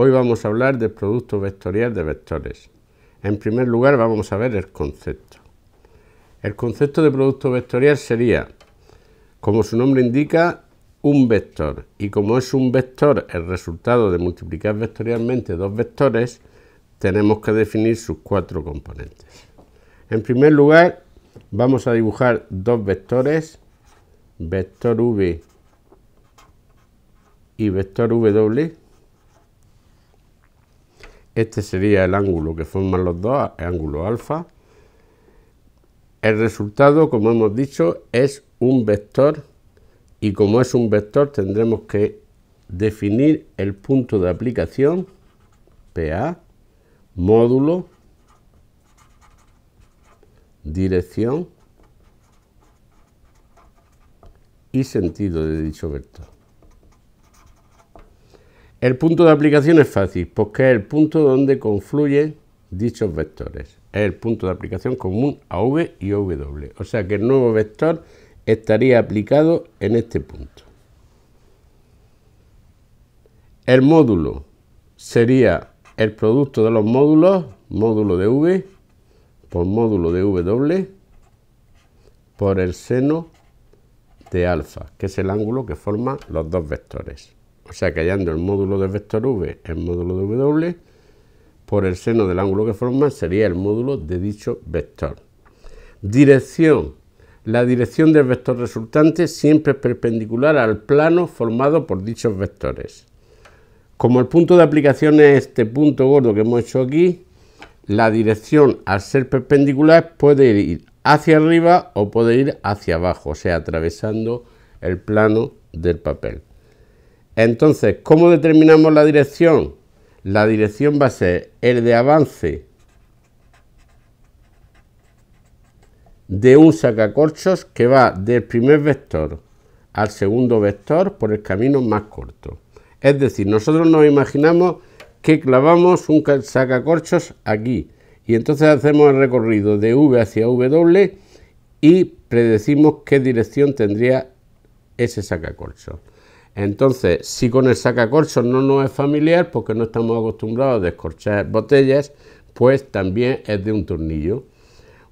Hoy vamos a hablar del producto vectorial de vectores. En primer lugar vamos a ver el concepto. El concepto de producto vectorial sería, como su nombre indica, un vector. Y como es un vector el resultado de multiplicar vectorialmente dos vectores, tenemos que definir sus cuatro componentes. En primer lugar, vamos a dibujar dos vectores, vector v y vector w, este sería el ángulo que forman los dos, el ángulo alfa. El resultado, como hemos dicho, es un vector y como es un vector tendremos que definir el punto de aplicación, PA, módulo, dirección y sentido de dicho vector. El punto de aplicación es fácil, porque es el punto donde confluyen dichos vectores. Es el punto de aplicación común a V y W. O sea que el nuevo vector estaría aplicado en este punto. El módulo sería el producto de los módulos, módulo de V por módulo de W por el seno de alfa, que es el ángulo que forman los dos vectores o sea que hallando el módulo del vector v, el módulo de w, por el seno del ángulo que forma sería el módulo de dicho vector. Dirección. La dirección del vector resultante siempre es perpendicular al plano formado por dichos vectores. Como el punto de aplicación es este punto gordo que hemos hecho aquí, la dirección al ser perpendicular puede ir hacia arriba o puede ir hacia abajo, o sea, atravesando el plano del papel. Entonces, ¿cómo determinamos la dirección? La dirección va a ser el de avance de un sacacorchos que va del primer vector al segundo vector por el camino más corto. Es decir, nosotros nos imaginamos que clavamos un sacacorchos aquí y entonces hacemos el recorrido de V hacia W y predecimos qué dirección tendría ese sacacorchos. Entonces, si con el sacacorchos no nos es familiar, porque no estamos acostumbrados a descorchar botellas, pues también es de un tornillo.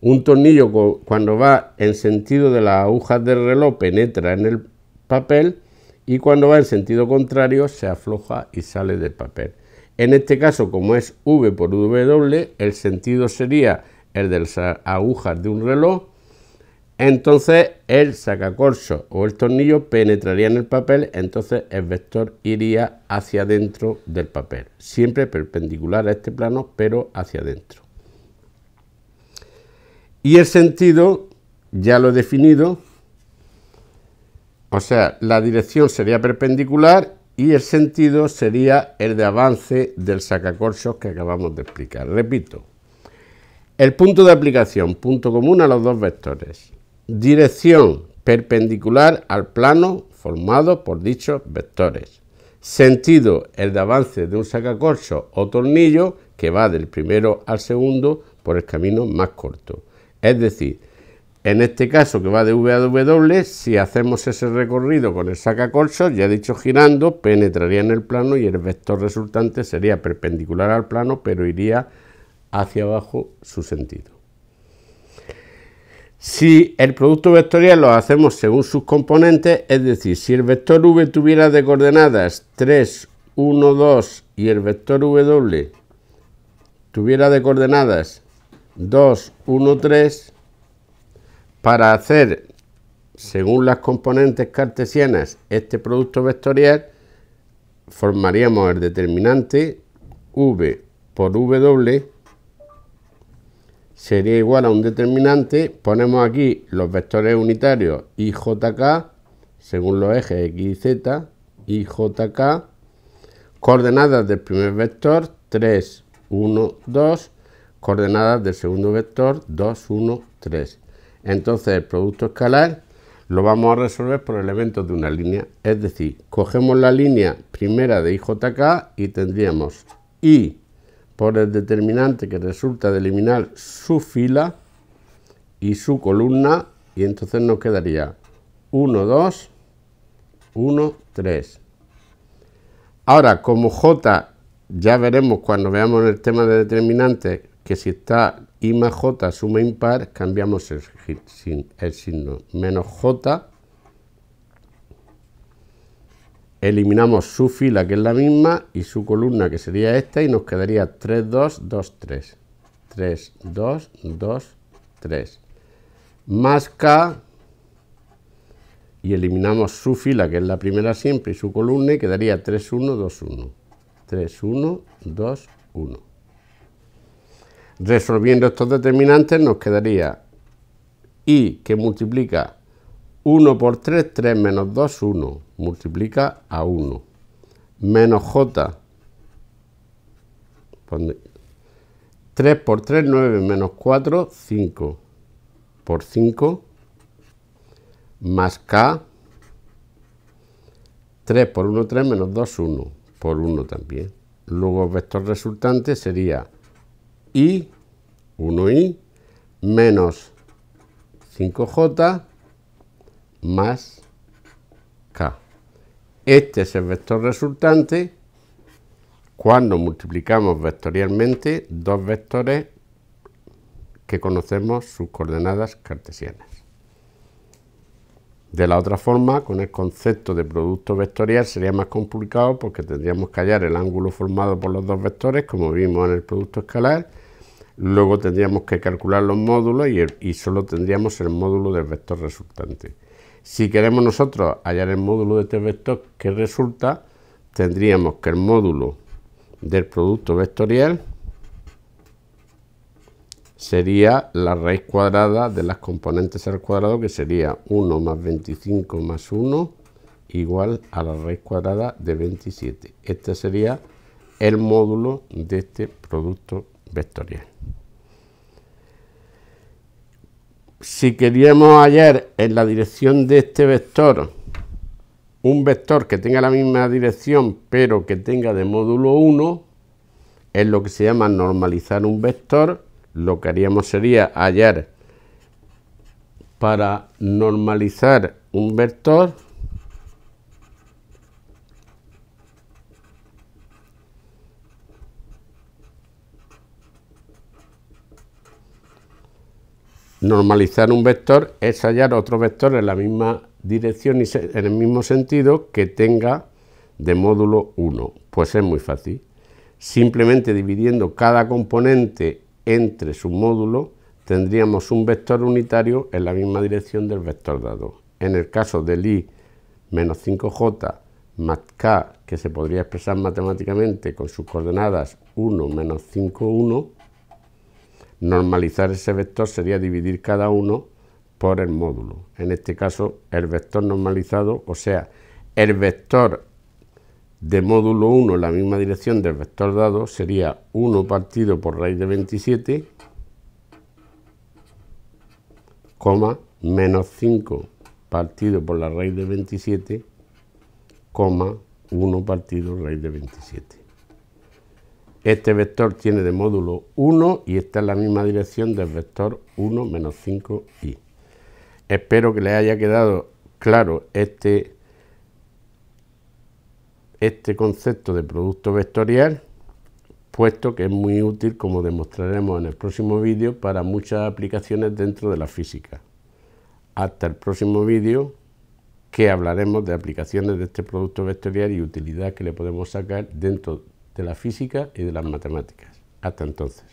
Un tornillo cuando va en sentido de las agujas del reloj penetra en el papel y cuando va en sentido contrario se afloja y sale del papel. En este caso, como es V por W, el sentido sería el de las agujas de un reloj entonces el sacacorso o el tornillo penetraría en el papel, entonces el vector iría hacia adentro del papel, siempre perpendicular a este plano, pero hacia adentro. Y el sentido, ya lo he definido, o sea, la dirección sería perpendicular y el sentido sería el de avance del sacacorchos que acabamos de explicar. Repito, el punto de aplicación, punto común a los dos vectores. Dirección perpendicular al plano formado por dichos vectores. Sentido el de avance de un sacacorcho o tornillo que va del primero al segundo por el camino más corto. Es decir, en este caso que va de V a W, si hacemos ese recorrido con el sacacorchos, ya dicho girando, penetraría en el plano y el vector resultante sería perpendicular al plano, pero iría hacia abajo su sentido. Si el producto vectorial lo hacemos según sus componentes, es decir, si el vector v tuviera de coordenadas 3, 1, 2 y el vector w tuviera de coordenadas 2, 1, 3, para hacer, según las componentes cartesianas, este producto vectorial, formaríamos el determinante v por w sería igual a un determinante, ponemos aquí los vectores unitarios IJK, según los ejes X y Z, IJK, coordenadas del primer vector 3, 1, 2, coordenadas del segundo vector 2, 1, 3. Entonces el producto escalar lo vamos a resolver por elementos de una línea, es decir, cogemos la línea primera de IJK y tendríamos I por el determinante que resulta de eliminar su fila y su columna y entonces nos quedaría 1, 2, 1, 3. Ahora, como J, ya veremos cuando veamos el tema de determinante, que si está I más J suma impar, cambiamos el signo. Menos J eliminamos su fila que es la misma y su columna que sería esta y nos quedaría 3, 2, 2, 3. 3, 2, 2, 3. Más K y eliminamos su fila que es la primera siempre y su columna y quedaría 3, 1, 2, 1. 3, 1, 2, 1. Resolviendo estos determinantes nos quedaría I que multiplica 1 por 3, 3 menos 2, 1. Multiplica a 1. Menos j. 3 por 3, 9 menos 4, 5. Por 5. Más k. 3 por 1, 3 menos 2, 1. Por 1 también. Luego el vector resultante sería i, 1i, menos 5j más k. Este es el vector resultante cuando multiplicamos vectorialmente dos vectores que conocemos sus coordenadas cartesianas. De la otra forma, con el concepto de producto vectorial sería más complicado porque tendríamos que hallar el ángulo formado por los dos vectores, como vimos en el producto escalar, luego tendríamos que calcular los módulos y, solo tendríamos el módulo del vector resultante. Si queremos nosotros hallar el módulo de este vector que resulta, tendríamos que el módulo del producto vectorial sería la raíz cuadrada de las componentes al cuadrado, que sería 1 más 25 más 1 igual a la raíz cuadrada de 27. Este sería el módulo de este producto vectorial si queríamos hallar en la dirección de este vector un vector que tenga la misma dirección pero que tenga de módulo 1, es lo que se llama normalizar un vector, lo que haríamos sería hallar para normalizar un vector Normalizar un vector es hallar otro vector en la misma dirección y en el mismo sentido que tenga de módulo 1. Pues es muy fácil. Simplemente dividiendo cada componente entre su módulo tendríamos un vector unitario en la misma dirección del vector dado. En el caso del i menos 5j más k, que se podría expresar matemáticamente con sus coordenadas 1 menos 5, 1, Normalizar ese vector sería dividir cada uno por el módulo. En este caso, el vector normalizado, o sea, el vector de módulo 1 en la misma dirección del vector dado sería 1 partido por raíz de 27, coma, menos 5 partido por la raíz de 27, 1 partido raíz de 27. Este vector tiene de módulo 1 y está en la misma dirección del vector 1 menos 5i. Espero que les haya quedado claro este, este concepto de producto vectorial, puesto que es muy útil, como demostraremos en el próximo vídeo, para muchas aplicaciones dentro de la física. Hasta el próximo vídeo, que hablaremos de aplicaciones de este producto vectorial y utilidad que le podemos sacar dentro de de la física y de las matemáticas. Hasta entonces.